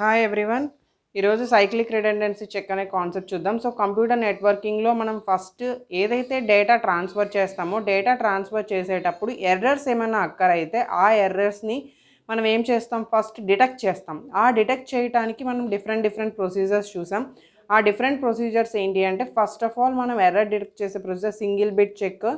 hi everyone ఈరోజు cyclic redundancy check అనే concept చూద్దాం సో కంప్యూటర్ నెట్వర్కింగ్లో మనం ఫస్ట్ ఏదైతే డేటా ట్రాన్స్ఫర్ చేస్తామో డేటా ట్రాన్స్ఫర్ చేసేటప్పుడు ఎర్రర్స్ ఏమైనా అక్కరైతే ఆ ఎర్రర్స్ని మనం ఏం చేస్తాం ఫస్ట్ డిటెక్ట్ చేస్తాం ఆ డిటెక్ట్ చేయడానికి మనం డిఫరెంట్ డిఫరెంట్ ప్రొసీజర్స్ చూసాం ఆ డిఫరెంట్ ప్రొసీజర్స్ ఏంటి అంటే ఫస్ట్ ఆఫ్ ఆల్ మనం ఎర్రర్ డిటెక్ట్ చేసే procedure single bit check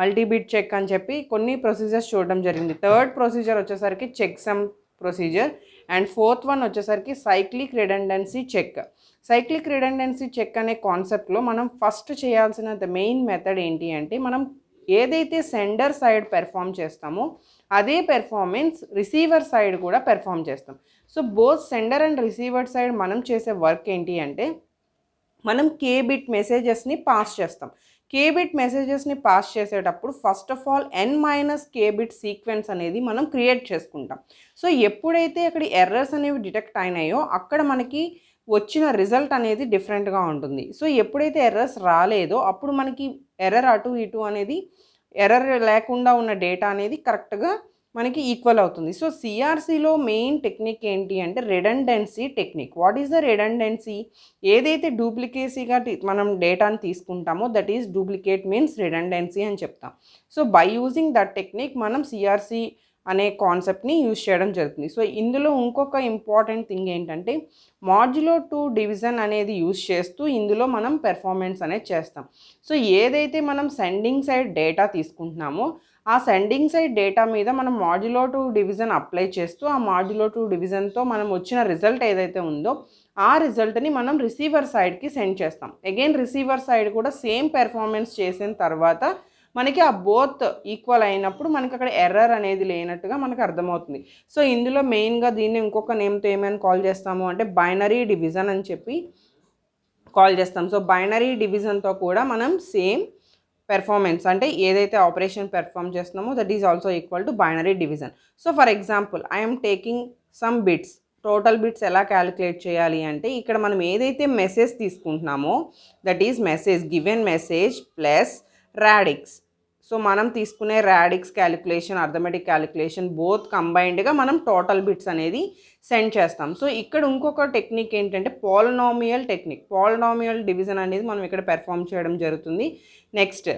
multi bit check అని చెప్పి కొన్ని ప్రొసీజర్స్ చూడడం జరిగింది థర్డ్ ప్రొసీజర్ వచ్చేసరికి checksum procedure and fourth one వచ్చేసరికి cyclic redundancy check cyclic redundancy check అనే కాన్సెప్ట్లో మనం ఫస్ట్ చేయాల్సిన ద మెయిన్ మెథడ్ ఏంటి అంటే మనం ఏదైతే సెండర్ సైడ్ పెర్ఫామ్ చేస్తామో అదే పెర్ఫార్మెన్స్ రిసీవర్ సైడ్ కూడా పెర్ఫామ్ చేస్తాం so both sender and receiver side మనం చేసే వర్క్ ఏంటి అంటే మనం కేబిట్ మెసేజెస్ని పాస్ చేస్తాం కేబిట్ మెసేజెస్ని పాస్ చేసేటప్పుడు first of all N minus k bit sequence అనేది మనం క్రియేట్ చేసుకుంటాం సో ఎప్పుడైతే అక్కడ ఎర్రర్స్ అనేవి డిటెక్ట్ అయినాయో అక్కడ మనకి వచ్చిన రిజల్ట్ అనేది డిఫరెంట్గా ఉంటుంది సో ఎప్పుడైతే ఎర్రర్స్ రాలేదో అప్పుడు మనకి ఎర్రర్ అటు ఇటు అనేది ఎర్రర్ లేకుండా ఉన్న డేటా అనేది కరెక్ట్గా మనకి ఈక్వల్ అవుతుంది సో సిఆర్సీలో మెయిన్ టెక్నిక్ ఏంటి అంటే redundancy technique what is the redundancy ఏదైతే డూప్లికేసీగా మనం డేటాను తీసుకుంటామో that is duplicate means redundancy అని చెప్తాం so by using that technique మనం సిఆర్సీ అనే కాన్సెప్ట్ని యూజ్ చేయడం జరుగుతుంది సో ఇందులో ఇంకొక ఇంపార్టెంట్ థింగ్ ఏంటంటే మాడ్యులో టూ డివిజన్ అనేది యూజ్ చేస్తూ ఇందులో మనం పెర్ఫార్మెన్స్ అనేది చేస్తాం సో ఏదైతే మనం సెండింగ్ సైడ్ డేటా తీసుకుంటున్నామో ఆ సెండింగ్ సైడ్ డేటా మీద మనం మాడ్యులో టు డివిజన్ అప్లై చేస్తూ ఆ మాడ్యులో టు డివిజన్తో మనం వచ్చిన రిజల్ట్ ఏదైతే ఉందో ఆ రిజల్ట్ని మనం రిసీవర్ సైడ్కి సెండ్ చేస్తాం అగైన్ రిసీవర్ సైడ్ కూడా సేమ్ పెర్ఫార్మెన్స్ చేసిన తర్వాత మనకి ఆ బోత్ ఈక్వల్ అయినప్పుడు మనకి అక్కడ ఎర్రర్ అనేది లేనట్టుగా మనకు అర్థమవుతుంది సో ఇందులో మెయిన్గా దీన్ని ఇంకొక నేమ్తో ఏమైనా కాల్ చేస్తాము అంటే బైనరీ డివిజన్ అని చెప్పి కాల్ చేస్తాం సో బైనరీ డివిజన్తో కూడా మనం సేమ్ పెర్ఫార్మెన్స్ అంటే ఏదైతే ఆపరేషన్ పెర్ఫామ్ చేస్తున్నామో that is also equal to binary division so for example I'm taking some bits total bits ఎలా క్యాలిక్యులేట్ చేయాలి అంటే ఇక్కడ మనం ఏదైతే మెసేజ్ తీసుకుంటున్నామో that is message given message plus radix so మనం తీసుకునే radix calculation arithmetic calculation both కంబైన్డ్గా మనం టోటల్ బిట్స్ అనేది సెండ్ చేస్తాం సో ఇక్కడ ఇంకొక టెక్నిక్ ఏంటంటే పాలనామియల్ టెక్నిక్ పాలనామియల్ డివిజన్ అనేది మనం ఇక్కడ పెర్ఫామ్ చేయడం జరుగుతుంది నెక్స్ట్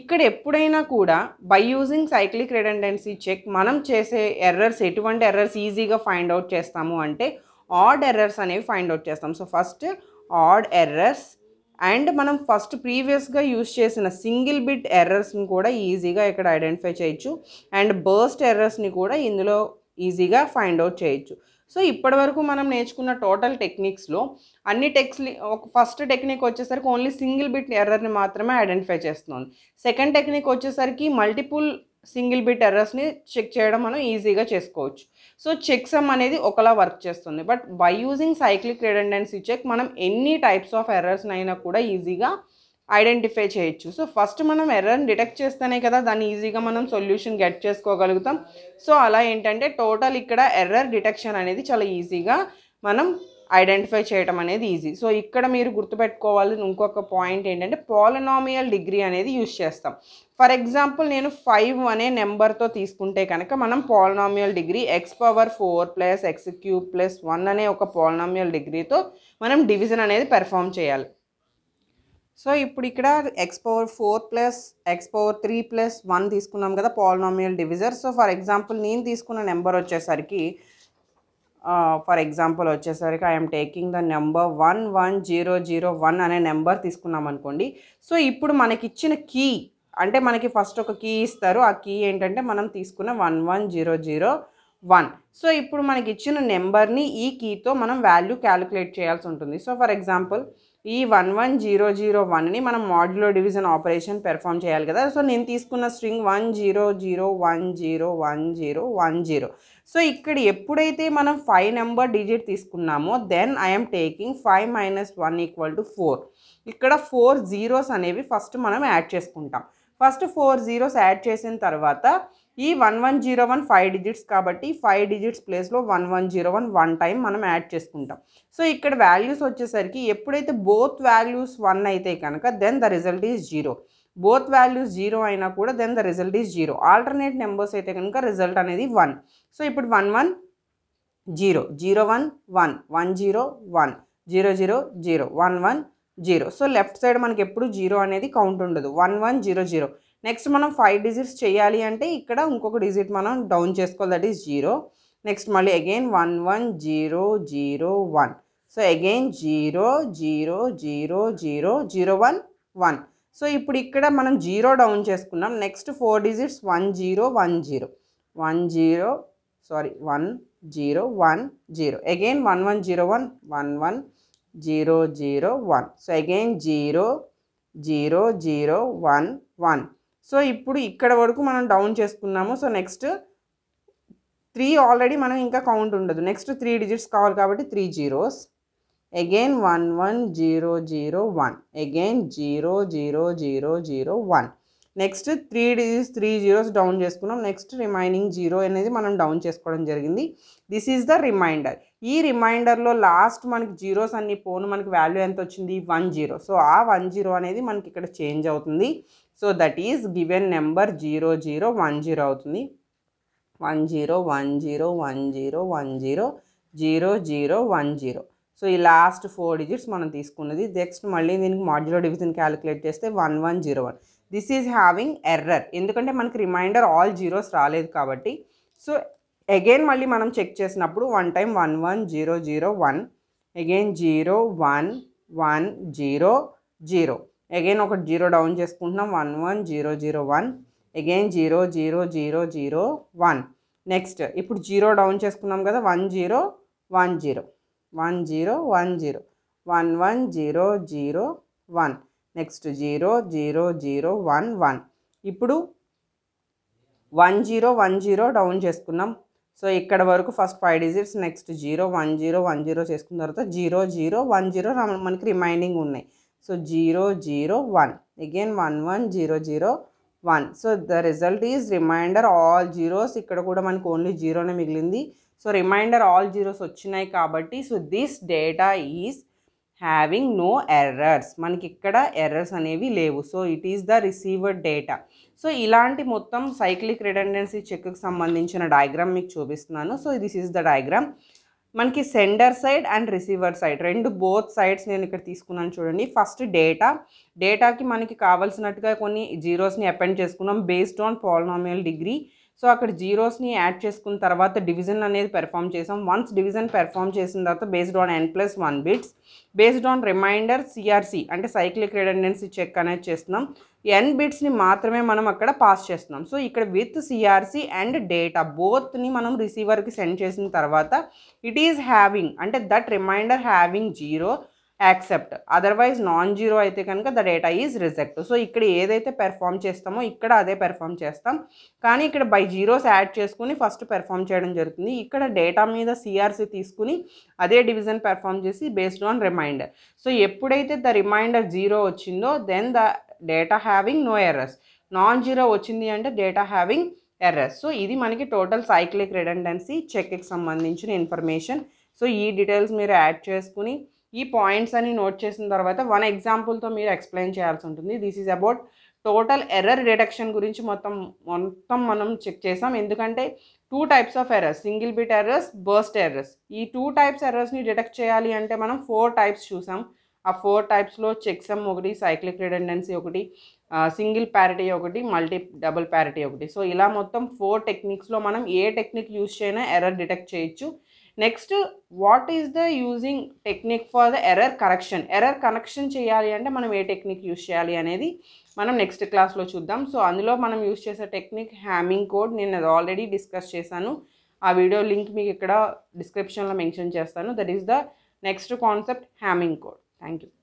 ఇక్కడ ఎప్పుడైనా కూడా by using cyclic redundancy check మనం చేసే ఎర్రర్స్ ఎటువంటి ఎర్రర్స్ ఈజీగా ఫైండ్ అవుట్ చేస్తాము అంటే ఆడ్ ఎర్రర్స్ అనేవి ఫైండ్ అవుట్ చేస్తాం so first odd errors and మనం ఫస్ట్ ప్రీవియస్గా యూస్ చేసిన సింగిల్ బిట్ ఎర్రర్స్ని కూడా ఈజీగా ఇక్కడ ఐడెంటిఫై చేయొచ్చు అండ్ బర్స్ట్ ఎర్రర్స్ని కూడా ఇందులో ఈజీగా ఫైండ్ అవుట్ చేయొచ్చు సో ఇప్పటి వరకు మనం నేర్చుకున్న టోటల్ టెక్నిక్స్లో అన్ని టెక్స్ ఒక ఫస్ట్ టెక్నిక్ వచ్చేసరికి ఓన్లీ సింగిల్ బిట్ ఎర్రర్ని మాత్రమే ఐడెంటిఫై చేస్తుంది సెకండ్ టెక్నిక్ వచ్చేసరికి మల్టిపుల్ సింగిల్ బిట్ ఎర్రర్స్ని చెక్ చేయడం మనం ఈజీగా చేసుకోవచ్చు సో చెక్సమ్ అనేది ఒకలా వర్క్ చేస్తుంది but by using cyclic redundancy check మనం ఎన్ని టైప్స్ ఆఫ్ ఎర్రర్స్ని అయినా కూడా ఈజీగా ఐడెంటిఫై చేయొచ్చు సో ఫస్ట్ మనం ఎర్రర్ని డిటెక్ట్ చేస్తేనే కదా దాన్ని ఈజీగా మనం సొల్యూషన్ గెట్ చేసుకోగలుగుతాం సో అలా ఏంటంటే టోటల్ ఇక్కడ ఎర్రర్ డిటెక్షన్ అనేది చాలా ఈజీగా మనం ఐడెంటిఫై చేయడం అనేది ఈజీ సో ఇక్కడ మీరు గుర్తుపెట్టుకోవాల్సిన ఇంకొక పాయింట్ ఏంటంటే పాలనామియల్ డిగ్రీ అనేది యూజ్ చేస్తాం ఫర్ ఎగ్జాంపుల్ నేను ఫైవ్ అనే నెంబర్తో తీసుకుంటే కనుక మనం polynomial degree X power four plus X cube plus one అనే ఒక పాలనామియల్ డిగ్రీతో మనం డివిజన్ అనేది పెర్ఫామ్ చేయాలి సో ఇప్పుడు ఇక్కడ X power four plus X power three plus one తీసుకున్నాం కదా polynomial divisor so for example నేను తీసుకున్న నెంబర్ వచ్చేసరికి ఫర్ ఎగ్జాంపుల్ వచ్చేసరికి I'm taking the number one one zero zero one అనే నెంబర్ తీసుకున్నాం అనుకోండి సో ఇప్పుడు మనకిచ్చిన కీ అంటే మనకి ఫస్ట్ ఒక కీ ఇస్తారు ఆ కీ ఏంటంటే మనం తీసుకున్న one one zero zero one so ఇప్పుడు మనకి ఇచ్చిన నెంబర్ని ఈ కీతో మనం వాల్యూ క్యాలిక్యులేట్ చేయాల్సి ఉంటుంది సో ఫర్ ఎగ్జాంపుల్ ఈ వన్ వన్ జీరో జీరో వన్ని మనం మాడ్యులో డివిజన్ ఆపరేషన్ పెర్ఫామ్ చేయాలి కదా సో నేను తీసుకున్న string one zero zero one zero one zero one zero so ఇక్కడ ఎప్పుడైతే మనం ఫైవ్ నెంబర్ డిజిట్ తీసుకున్నామో then I'm taking five minus one equal to four ఇక్కడ ఫోర్ జీరోస్ అనేవి ఫస్ట్ మనం యాడ్ చేసుకుంటాం ఫస్ట్ ఫోర్ జీరోస్ యాడ్ చేసిన తర్వాత ఈ one one zero one five digits కాబట్టి ఫైవ్ డిజిట్స్ ప్లేస్లో one one zero one one time మనం యాడ్ చేసుకుంటాం సో ఇక్కడ వాల్యూస్ వచ్చేసరికి ఎప్పుడైతే బోత్ వాల్యూస్ వన్ అయితే కనుక then the result is zero both values zero అయినా కూడా then the result is zero alternate numbers అయితే కనుక రిజల్ట్ అనేది వన్ సో ఇప్పుడు one one zero zero one one one zero one zero zero zero one one zero so left side మనకి ఎప్పుడు zero అనేది count ఉండదు one one zero zero next మనం five digits చేయాలి అంటే ఇక్కడ ఇంకొక డిజిట్ మనం డౌన్ చేసుకోవాలి దట్ ఈస్ జీరో నెక్స్ట్ మళ్ళీ again one one zero zero one so again zero zero zero zero zero one one so ఇప్పుడు ఇక్కడ మనం జీరో డౌన్ చేసుకున్నాం next four digits one zero one zero one zero sorry one zero one zero again one one zero one one one zero zero one so again zero zero zero one one so ఇప్పుడు ఇక్కడ వరకు మనం down చేసుకున్నాము so next three already మనం ఇంకా count ఉండదు next three digits కావాలి కాబట్టి three zeros again one one zero zero one again zero zero zero zero one next three digits three zeros down చేసుకున్నాం నెక్స్ట్ రిమైనింగ్ జీరో అనేది మనం down చేసుకోవడం జరిగింది దిస్ ఈజ్ ద రిమైండర్ ఈ రిమైండర్లో last మనకి జీరోస్ అన్ని ఫోన్ మనకి వాల్యూ ఎంత వచ్చింది వన్ జీరో సో ఆ వన్ జీరో అనేది మనకి ఇక్కడ చేంజ్ అవుతుంది so that is given number zero zero one zero అవుతుంది one zero one zero one zero one zero zero zero one zero so ఈ లాస్ట్ ఫోర్ డిజిట్స్ మనం తీసుకున్నది next మళ్ళీ దీనికి మాడ్యులో డివిజన్ క్యాలిక్యులేట్ చేస్తే one one zero one this is having error ఎందుకంటే మనకి reminder all zeros రాలేదు కాబట్టి సో అగైన్ మళ్ళీ మనం చెక్ చేసినప్పుడు one time one one zero zero one again zero one one zero zero again ఒకటి zero down చేసుకుంటున్నాం one one zero zero one again zero zero zero zero one next ఇప్పుడు zero down చేసుకున్నాం కదా one zero one zero one zero one zero one one zero zero one next zero zero zero one one ఇప్పుడు one zero one zero down చేసుకున్నాం so ఇక్కడ వరకు first five digits next zero one zero one zero చేసుకున్న తర్వాత zero zero one zero మనకి remaining ఉన్నాయి so zero zero one again one one zero zero one so the result is remainder all zeros ఇక్కడ కూడా మనకు only జీరోనే మిగిలింది so remainder all zeros వచ్చినాయి కాబట్టి so this data is having no errors మనకి ఇక్కడ ఎర్రర్స్ అనేవి లేవు so it is the received data so ఇలాంటి మొత్తం సైక్లిక్ రిటెండెన్సీ చెక్కు సంబంధించిన డయాగ్రామ్ మీకు చూపిస్తున్నాను so this is the diagram మనకి sender side and receiver side రెండు బోత్ సైడ్స్ నేను ఇక్కడ తీసుకున్నాను చూడండి ఫస్ట్ డేటా డేటాకి మనకి కావాల్సినట్టుగా కొన్ని జీరోస్ని అపెండ్ చేసుకున్నాం based on polynomial degree so అక్కడ జీరోస్ని యాడ్ చేసుకున్న తర్వాత డివిజన్ అనేది పెర్ఫామ్ చేసాం వన్స్ డివిజన్ పెర్ఫామ్ చేసిన తర్వాత based on n plus one bits based on remainder CRC అంటే సైక్లిక్ రిడెండెన్సీ చెక్ అనేది చేస్తున్నాం ఎన్ బిట్స్ని మాత్రమే మనం అక్కడ పాస్ చేస్తున్నాం సో ఇక్కడ విత్ సిఆర్సి అండ్ డేటా బోత్ని మనం రిసీవర్కి సెండ్ చేసిన తర్వాత ఇట్ ఈజ్ హ్యావింగ్ అంటే that remainder having zero accept otherwise non zero అయితే కనుక the data is reject so ఇక్కడ ఏదైతే పెర్ఫామ్ చేస్తామో ఇక్కడ అదే పెర్ఫామ్ చేస్తాం కానీ ఇక్కడ బై జీరోస్ యాడ్ చేసుకుని ఫస్ట్ పెర్ఫామ్ చేయడం జరుగుతుంది ఇక్కడ డేటా మీద సిఆర్సీ తీసుకుని అదే డివిజన్ పెర్ఫామ్ చేసి బేస్డ్ ఆన్ రిమైండర్ సో ఎప్పుడైతే ద రిమైండర్ జీరో వచ్చిందో then the data having no errors non zero వచ్చింది అంటే డేటా హ్యావింగ్ ఎర్రస్ సో ఇది మనకి టోటల్ సైక్లిక్ రిడండెన్సీ చెక్కి సంబంధించిన ఇన్ఫర్మేషన్ సో ఈ డీటెయిల్స్ మీరు యాడ్ చేసుకుని ఈ పాయింట్స్ అని నోట్ చేసిన తర్వాత వన్ ఎగ్జాంపుల్తో మీరు ఎక్స్ప్లెయిన్ చేయాల్సి ఉంటుంది this is about total error detection గురించి మొత్తం మొత్తం మనం చెక్ చేసాం ఎందుకంటే two types of errors single bit errors burst errors ఈ టూ టైప్స్ ఎర్రర్స్ని డిటెక్ట్ చేయాలి అంటే మనం ఫోర్ టైప్స్ చూసాం ఆ ఫోర్ టైప్స్లో చెక్సమ్ ఒకటి సైక్లిక్ రిడెండెన్సీ ఒకటి సింగిల్ ప్యారిటీ ఒకటి మల్టీ డబుల్ ప్యారిటీ ఒకటి సో ఇలా మొత్తం ఫోర్ టెక్నిక్స్లో మనం ఏ టెక్నిక్ యూస్ చేయినా ఎర్రర్ డిటెక్ట్ చేయొచ్చు next what is the using technique for the error correction error correction చేయాలి అంటే మనం ఏ టెక్నిక్ యూజ్ చేయాలి అనేది మనం నెక్స్ట్ క్లాస్లో చూద్దాం సో అందులో మనం యూజ్ చేసే టెక్నిక్ హ్యామింగ్ కోడ్ నేను అది ఆల్రెడీ డిస్కస్ చేశాను ఆ వీడియో లింక్ మీకు ఇక్కడ డిస్క్రిప్షన్లో మెన్షన్ చేస్తాను that is the next concept Hamming code thank you